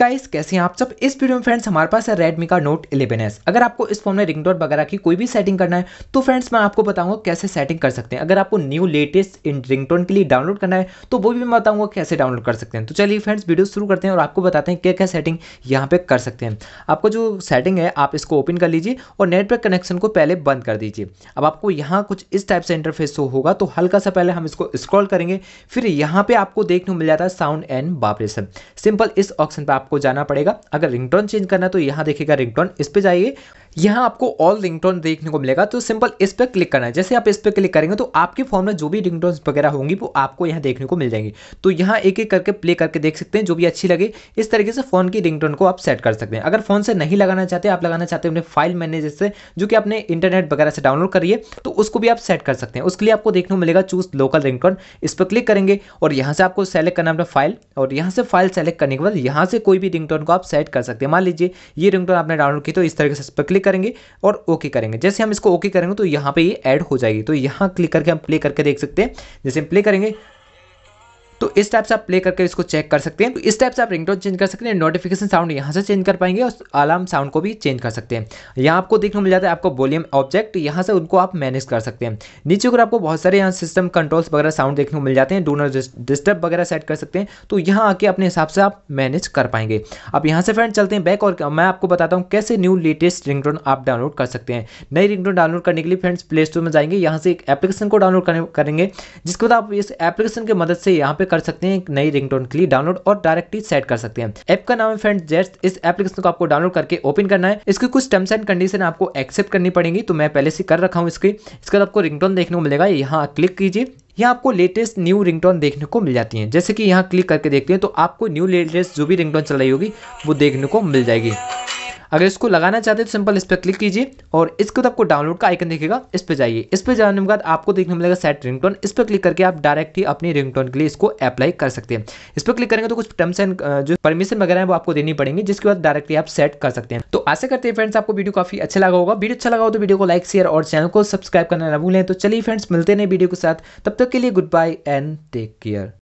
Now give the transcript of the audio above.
guys कैसे हैं आप सब इस वीडियो में फ्रेंड्स हमारे पास है रेडमी का नोट 11s अगर आपको इस फोन में रिंगटोन वगैरह की कोई भी सेटिंग करना है तो फ्रेंड्स मैं आपको बताऊंगा कैसे सेटिंग कर सकते हैं अगर आपको न्यू लेटेस्ट इन रिंगटोन के लिए डाउनलोड करना है तो वो भी मैं बताऊंगा कैसे डाउनलोड कर सकते हैं तो चलिए फ्रेंड्स वीडियो शुरू करते हैं और आपको बताते हैं क्या क्या सेटिंग यहाँ पे कर सकते हैं आपको जो सेटिंग है आप इसको ओपन कर लीजिए और नेटवर्क कनेक्शन को पहले बंद कर दीजिए अब आपको यहाँ कुछ इस टाइप से इंटरफेस होगा तो हल्का सा पहले हम इसको स्क्रॉल करेंगे फिर यहाँ पे आपको देखने को मिल जाता है साउंड एंड वाइब्रेशन सिंपल इस ऑप्शन पर आप आपको जाना पड़ेगा अगर रिंगटोन चेंज करना है तो यहाँ देखेगा रिंगटोन इस पर जाइए यहाँ आपको ऑल रिंगटोन देखने को मिलेगा तो सिंपल इस पर क्लिक करना है जैसे आप इस पर क्लिक करेंगे तो आपके फोन में जो भी रिंगटोन वगैरह होंगी वो आपको यहाँ देखने को मिल जाएंगी तो यहाँ एक एक करके प्ले करके देख सकते हैं जो भी अच्छी लगे इस तरीके से फोन की रिंगटोन को आप सेट कर सकते हैं अगर फोन से नहीं लगाना चाहते आप लगाना चाहते हैं अपने फाइल मैनेजर से जो कि आपने इंटरनेट वगैरह से डाउनलोड करिए तो उसको भी आप सेट कर सकते हैं उसके लिए आपको देखने को मिलेगा चूज लोकल रिंगटोन इस पर क्लिक करेंगे और यहाँ से आपको सेलेक्ट करना अपना फाइल और यहाँ से फाइल सेलेक्ट करने के बाद यहाँ से कोई भी रिंगटोन को आप सेट कर सकते हैं मान लीजिए ये रिंगटोन आपने डाउनलोड की तो इस तरीके से इस पर क्लिक क्लिक करेंगे और ओके करेंगे जैसे हम इसको ओके करेंगे तो यहाँ पर ये ऐड हो जाएगी तो यहाँ क्लिक करके हम प्ले करके देख सकते हैं जैसे हम प्ले करेंगे तो इस टाइप से आप प्ले करके इसको चेक कर सकते हैं तो इस टाइप से आप रिंगटोन चेंज कर सकते हैं नोटिफिकेशन साउंड यहाँ से चेंज कर पाएंगे और अलार्म साउंड को भी चेंज कर सकते हैं यहाँ आपको देखने मिल जाता है आपको वॉल्यूम ऑब्जेक्ट यहाँ से उनको आप मैनेज कर सकते हैं नीचे अगर आपको बहुत सारे यहाँ सिस्टम कंट्रोल्स वगैरह साउंड देखने को मिल जाते हैं डोनर डिस्टर्ब वगैरह सेट कर सकते हैं तो यहाँ आके अपने हिसाब से आप मैनेज कर पाएंगे अब यहाँ से फ्रेंड चलते हैं बैक और मैं आपको बताता हूँ कैसे न्यू लेटेस्ट रिंगटोन आप डाउनलोड कर सकते हैं नई रिंगटोन डाउनलोड करने के लिए फ्रेंड्स प्ले स्टोर में जाएंगे यहाँ से एक एप्लीकेशन को डाउनलोड करेंगे जिसके बाद आप इस एप्लीकेशन की मदद से यहाँ पे कर सकते हैं नई रिंगटोन के लिए डाउनलोड और डायरेक्टली सेट कर सकते हैं ऐप का नाम है फ्रेंड जेस्ट इस एप्लीकेशन को आपको डाउनलोड करके ओपन करना है इसके कुछ टर्म्स एंड कंडीशन आपको एक्सेप्ट करनी पड़ेगी तो मैं पहले से कर रखा हूँ इसकी इसके बाद आपको रिंगटोन देखने को मिलेगा यहाँ क्लिक कीजिए यहाँ आपको लेटेस्ट न्यू रिंगटोन देखने को मिल जाती है जैसे कि यहाँ क्लिक करके देखते हैं तो आपको न्यू लेटेस्ट जो भी रिंगटोन चल रही होगी वो देखने को मिल जाएगी अगर इसको लगाना चाहते हैं तो सिंपल इस पर क्लिक कीजिए और इसके आपको डाउनलोड का आइकन देखेगा इस पर जाइए इस पर जाने के बाद आपको देखने मिलेगा सेट रिंग इस पर क्लिक करके आप डायरेक्ट ही अपनी रिंग के लिए इसको अप्लाई कर सकते हैं इस पर क्लिक करेंगे तो कुछ टर्म्स एंड जो परमिशन वगैरह है वो आपको देनी पड़ेंगी जिसके बाद डायरेक्टली आप सेट कर सकते हैं तो आशा करते हैं फ्रेंड्स आपको वीडियो काफी अच्छा लगा होगा वीडियो अच्छा लगा हो तो वीडियो को लाइक शेयर और चैनल को सब्सक्राइब करना ना भूलें तो चलिए फ्रेंड्स मिलते हैं वीडियो के साथ तब तक के लिए good bye and take care